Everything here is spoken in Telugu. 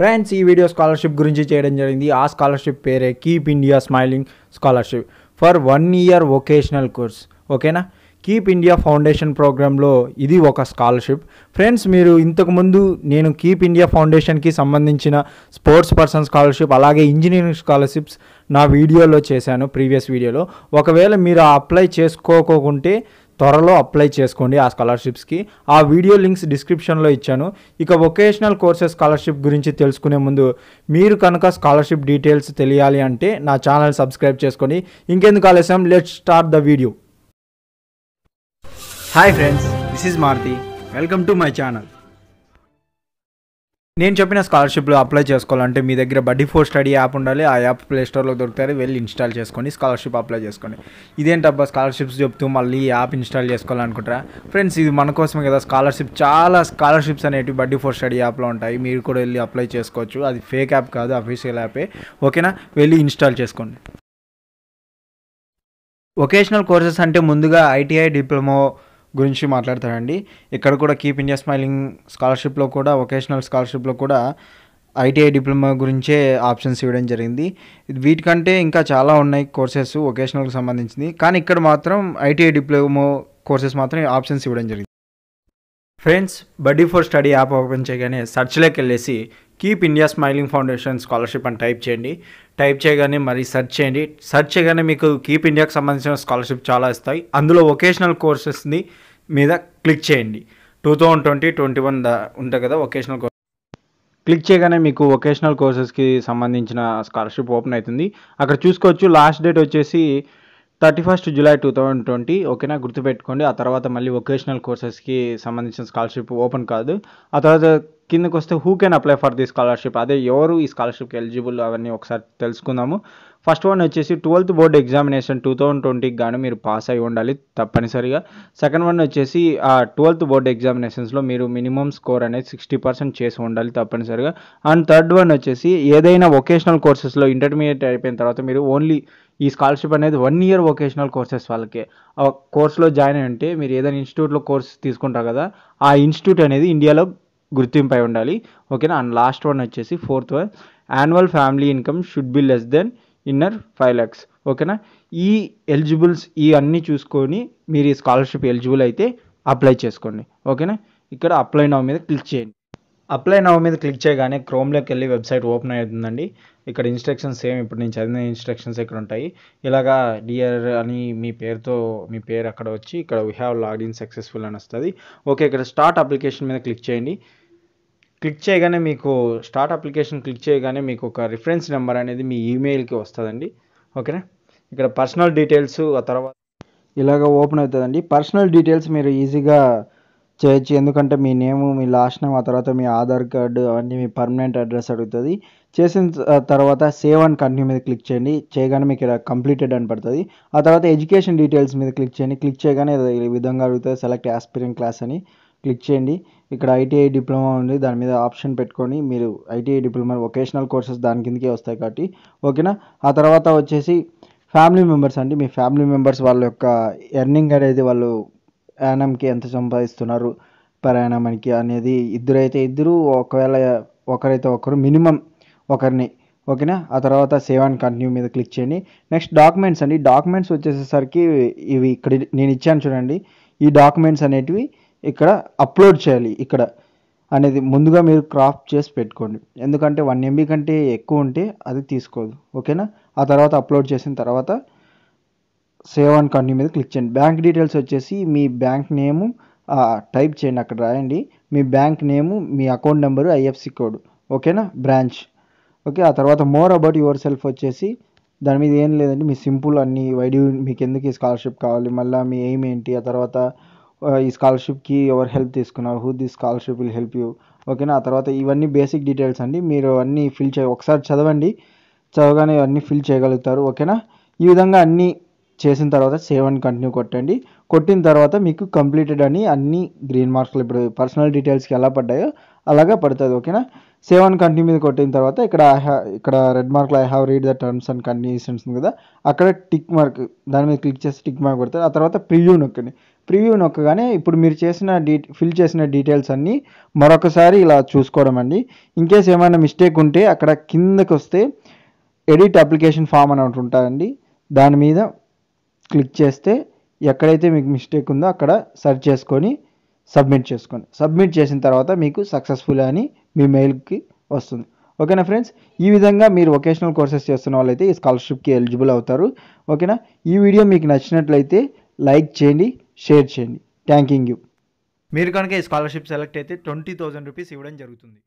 ఫ్రెండ్స్ ఈ వీడియో స్కాలర్షిప్ గురించి చేయడం జరిగింది ఆ స్కాలర్షిప్ పేరే keep India smiling scholarship for one year vocational course ఓకేనా కీప్ ఇండియా ఫౌండేషన్ ప్రోగ్రాంలో ఇది ఒక స్కాలర్షిప్ ఫ్రెండ్స్ మీరు ఇంతకుముందు నేను కీప్ ఇండియా ఫౌండేషన్కి సంబంధించిన స్పోర్ట్స్ పర్సన్ స్కాలర్షిప్ అలాగే ఇంజనీరింగ్ స్కాలర్షిప్స్ నా వీడియోలో చేశాను ప్రీవియస్ వీడియోలో ఒకవేళ మీరు అప్లై చేసుకోకుంటే త్వరలో అప్లై చేసుకోండి ఆ స్కాలర్షిప్స్కి ఆ వీడియో లింక్స్ డిస్క్రిప్షన్లో ఇచ్చాను ఇక వొకేషనల్ కోర్సెస్ స్కాలర్షిప్ గురించి తెలుసుకునే ముందు మీరు కనుక స్కాలర్షిప్ డీటెయిల్స్ తెలియాలి అంటే నా ఛానల్ సబ్స్క్రైబ్ చేసుకోండి ఇంకెందుకు ఆలస్యం let start the video hi friends this is Maruti welcome to my channel నేను చెప్పిన స్కాలర్షిప్లో అప్లై చేసుకోవాలంటే మీ దగ్గర బడ్డీ ఫోర్ స్టడీ యాప్ ఉండాలి ఆ యాప్ ప్లేస్టోర్లో దొరుకుతారు వెళ్ళి ఇన్స్టాల్ చేసుకొని స్కాలర్షిప్ అప్లై చేసుకోండి ఇదేంటబ్బా స్కాలర్షిప్స్ చెప్తూ మళ్ళీ యాప్ ఇన్స్టాల్ చేసుకోవాలనుకుంటారా ఫ్రెండ్స్ ఇది మన కోసమే కదా స్కాలర్షిప్ చాలా స్కాలర్షిప్స్ అనేవి బడ్డీ ఫోర్ స్టడీ యాప్లో ఉంటాయి మీరు కూడా వెళ్ళి అప్లై చేసుకోవచ్చు అది ఫేక్ యాప్ కాదు అఫీషియల్ యాపే ఓకేనా వెళ్ళి ఇన్స్టాల్ చేసుకోండి వొకేషనల్ కోర్సెస్ అంటే ముందుగా ఐటీఐ డిప్లొమో గురించి మాట్లాడతాడండి ఇక్కడ కూడా కీప్ ఇండియా స్మైలింగ్ స్కాలర్షిప్లో కూడా వొకేషనల్ స్కాలర్షిప్లో కూడా ఐటీఐ డిప్లొమా గురించే ఆప్షన్స్ ఇవ్వడం జరిగింది వీటికంటే ఇంకా చాలా ఉన్నాయి కోర్సెస్ వొకేషనల్కి సంబంధించింది కానీ ఇక్కడ మాత్రం ఐటీఐ డిప్లొమో కోర్సెస్ మాత్రం ఆప్షన్స్ ఇవ్వడం జరిగింది ఫ్రెండ్స్ బడ్డీ ఫోర్ స్టడీ యాప్ ఓపెన్ చేయగానే సెర్చ్లోకి వెళ్ళేసి keep India smiling foundation scholarship అని టైప్ చేయండి టైప్ చేయగానే మరి సెర్చ్ చేయండి సెర్చ్ చేయగానే మీకు కీప్ ఇండియాకి సంబంధించిన స్కాలర్షిప్ చాలా ఇస్తాయి అందులో వొకేషనల్ కోర్సెస్ని మీద క్లిక్ చేయండి two thousand twenty twenty one ఉంటుంది కదా వొకేషనల్ కోర్స్ క్లిక్ చేయగానే మీకు వొకేషనల్ కోర్సెస్కి సంబంధించిన స్కాలర్షిప్ ఓపెన్ అవుతుంది అక్కడ చూసుకోవచ్చు లాస్ట్ డేట్ వచ్చేసి thirty first July two thousand twenty ఓకేనా గుర్తుపెట్టుకోండి ఆ తర్వాత మళ్ళీ వొకేషనల్ కోర్సెస్కి సంబంధించిన స్కాలర్షిప్ ఓపెన్ కాదు ఆ తర్వాత కిందకు వస్తే who can apply for the scholarship అదే ఎవరు ఈ స్కాలర్షిప్కి ఎలిజిబుల్ అవన్నీ ఒకసారి తెలుసుకుందాము ఫస్ట్ వన్ వచ్చేసి twelfth board examination two thousand ట్వంటీకి కానీ మీరు పాస్ అయి ఉండాలి తప్పనిసరిగా సెకండ్ వన్ వచ్చేసి ఆ ట్వెల్త్ బోర్డ్ ఎగ్జామినేషన్స్లో మీరు మినిమం స్కోర్ అనేది సిక్స్టీ పర్సెంట్ చేసి ఉండాలి తప్పనిసరిగా అండ్ థర్డ్ వన్ వచ్చేసి ఏదైనా వొకేషనల్ కోర్సెస్లో ఇంటర్మీడియట్ అయిపోయిన తర్వాత మీరు ఓన్లీ ఈ స్కాలర్షిప్ అనేది వన్ ఇయర్ వొకేషనల్ కోర్సెస్ వాళ్ళకి ఆ కోర్స్లో జాయిన్ అయి ఉంటే మీరు ఏదైనా ఇన్స్టిట్యూట్లో కోర్స్ తీసుకుంటారు కదా ఆ ఇన్స్టిట్యూట్ అనేది ఇండియాలో గుర్తింపై ఉండాలి ఓకేనా అండ్ లాస్ట్ వన్ వచ్చేసి fourth one annual family income should be less than inner five lakhs ఓకేనా ఈ ఎలిజిబుల్స్ ఈ అన్ని చూసుకొని మీరు ఈ స్కాలర్షిప్ ఎలిజిబుల్ అయితే అప్లై చేసుకోండి ఓకేనా ఇక్కడ అప్లై నా మీద క్లిక్ చేయండి అప్లై నవ్వు మీద క్లిక్ చేయగానే క్రోమ్లోకి వెళ్ళి వెబ్సైట్ ఓపెన్ అవుతుందండి ఇక్కడ ఇన్స్ట్రక్షన్స్ సేమ్ ఇప్పుడు నేను చదివిన ఇన్స్ట్రక్షన్స్ ఇక్కడ ఉంటాయి ఇలాగా డియర్ అని మీ పేరుతో మీ పేరు అక్కడ వచ్చి ఇక్కడ వీ హ్యావ్ లాగిన్ సక్సెస్ఫుల్ అని వస్తుంది ఓకే ఇక్కడ స్టార్ట్ అప్లికేషన్ మీద క్లిక్ చేయండి క్లిక్ చేయగానే మీకు స్టార్ట్ అప్లికేషన్ క్లిక్ చేయగానే మీకు ఒక రిఫరెన్స్ నెంబర్ అనేది మీ ఈమెయిల్కి వస్తుందండి ఓకేనా ఇక్కడ పర్సనల్ డీటెయిల్స్ ఆ తర్వాత ఇలాగ ఓపెన్ అవుతుందండి పర్సనల్ డీటెయిల్స్ మీరు ఈజీగా చేయొచ్చు ఎందుకంటే మీ నేము మీ లాస్ట్ నేమ్ ఆ తర్వాత మీ ఆధార్ కార్డు అవన్నీ మీ పర్మనెంట్ అడ్రస్ అడుగుతుంది చేసిన తర్వాత సేవ్ అండ్ కంటిన్యూ మీద క్లిక్ చేయండి చేయగానే మీకు ఇలా కంప్లీటెడ్ అని పడుతుంది ఆ తర్వాత ఎడ్యుకేషన్ డీటెయిల్స్ మీద క్లిక్ చేయండి క్లిక్ చేయగానే ఈ విధంగా అడుగుతుంది సెలెక్ట్ యాస్పిరెంట్ క్లాస్ అని క్లిక్ చేయండి ఇక్కడ ఐటీఐ డిప్లొమా ఉంది దాని మీద ఆప్షన్ పెట్టుకొని మీరు ఐటీఐ డిప్లొమా వొకేషనల్ కోర్సెస్ దాని కిందకే వస్తాయి కాబట్టి ఓకేనా ఆ తర్వాత వచ్చేసి ఫ్యామిలీ మెంబర్స్ అండి మీ ఫ్యామిలీ మెంబర్స్ వాళ్ళ యొక్క ఎర్నింగ్ అనేది వాళ్ళు యానంకి ఎంత సంపాదిస్తున్నారు పర్ యానమ్కి అనేది ఇద్దరైతే ఇద్దరు ఒకవేళ ఒకరైతే ఒకరు మినిమం ఒకరిని ఓకేనా ఆ తర్వాత సేవ్ అండ్ కంటిన్యూ మీద క్లిక్ చేయండి నెక్స్ట్ డాక్యుమెంట్స్ అండి డాక్యుమెంట్స్ వచ్చేసేసరికి ఇవి ఇక్కడ నేను ఇచ్చాను చూడండి ఈ డాక్యుమెంట్స్ అనేటివి ఇక్కడ అప్లోడ్ చేయాలి ఇక్కడ అనేది ముందుగా మీరు క్రాప్ చేసి పెట్టుకోండి ఎందుకంటే వన్ ఎంబీ కంటే ఎక్కువ ఉంటే అది తీసుకోదు ఓకేనా ఆ తర్వాత అప్లోడ్ చేసిన తర్వాత సేవ్ అండ్ కంటిన్యూ మీద క్లిక్ చేయండి బ్యాంక్ డీటెయిల్స్ వచ్చేసి మీ బ్యాంక్ నేము టైప్ చేయండి అక్కడ రాయండి మీ బ్యాంక్ నేము మీ అకౌంట్ నెంబరు ఐఎఫ్సి కోడ్ ఓకేనా బ్రాంచ్ ఓకే ఆ తర్వాత మోర్ అబౌట్ యువర్ సెల్ఫ్ వచ్చేసి దాని మీద ఏం లేదండి మీ సింపుల్ అన్ని వైడి మీకు ఎందుకు ఈ స్కాలర్షిప్ కావాలి మళ్ళీ మీ ఎయిమ్ ఏంటి ఆ తర్వాత ఈ స్కాలర్షిప్కి ఎవరు హెల్ప్ తీసుకున్నారు who the scholarship will help you ఓకేనా ఆ తర్వాత ఇవన్నీ బేసిక్ డీటెయిల్స్ అండి మీరు అన్నీ ఫిల్ చే ఒకసారి చదవండి చదవగానే ఇవన్నీ ఫిల్ చేయగలుగుతారు ఓకేనా ఈ విధంగా అన్నీ చేసిన తర్వాత సేవ్ అండ్ కంటిన్యూ కొట్టండి కొట్టిన తర్వాత మీకు కంప్లీటెడ్ అని అన్ని గ్రీన్ మార్క్స్లు ఇప్పుడు పర్సనల్ డీటెయిల్స్కి ఎలా పడ్డాయో అలాగే పడుతుంది ఓకేనా సేవ్ అండ్ కంటిన్యూ మీద కొట్టిన తర్వాత ఇక్కడ ఐ ఇక్కడ రెడ్ మార్క్లో I have read the terms and conditions కదా అక్కడ టిక్ మార్క్ దాని మీద క్లిక్ చేసి టిక్ మార్క్ కొడతారు ఆ తర్వాత ప్రివ్యూ నొక్కండి ప్రివ్యూ నొక్కగానే ఇప్పుడు మీరు చేసిన డీ ఫిల్ చేసిన డీటెయిల్స్ అన్నీ మరొకసారి ఇలా చూసుకోవడం అండి ఇన్కేస్ ఏమైనా మిస్టేక్ ఉంటే అక్కడ కిందకు వస్తే ఎడిట్ అప్లికేషన్ ఫామ్ అని ఒకటి ఉంటుందండి దాని మీద క్లిక్ చేస్తే ఎక్కడైతే మీకు మిస్టేక్ ఉందో అక్కడ సెర్చ్ చేసుకొని సబ్మిట్ చేసుకోండి సబ్మిట్ చేసిన తర్వాత మీకు సక్సెస్ఫుల్ అని మీ మెయిల్కి వస్తుంది ఓకేనా ఫ్రెండ్స్ ఈ విధంగా మీరు వొకేషనల్ కోర్సెస్ చేస్తున్న వాళ్ళైతే ఈ స్కాలర్షిప్కి ఎలిజిబుల్ అవుతారు ఓకేనా ఈ వీడియో మీకు నచ్చినట్లయితే లైక్ చేయండి షేర్ చేయండి థ్యాంక్ యూ మీరు కనుక ఈ స్కాలర్షిప్ సెలెక్ట్ అయితే ట్వంటీ థౌజండ్ రూపీస్ ఇవ్వడం జరుగుతుంది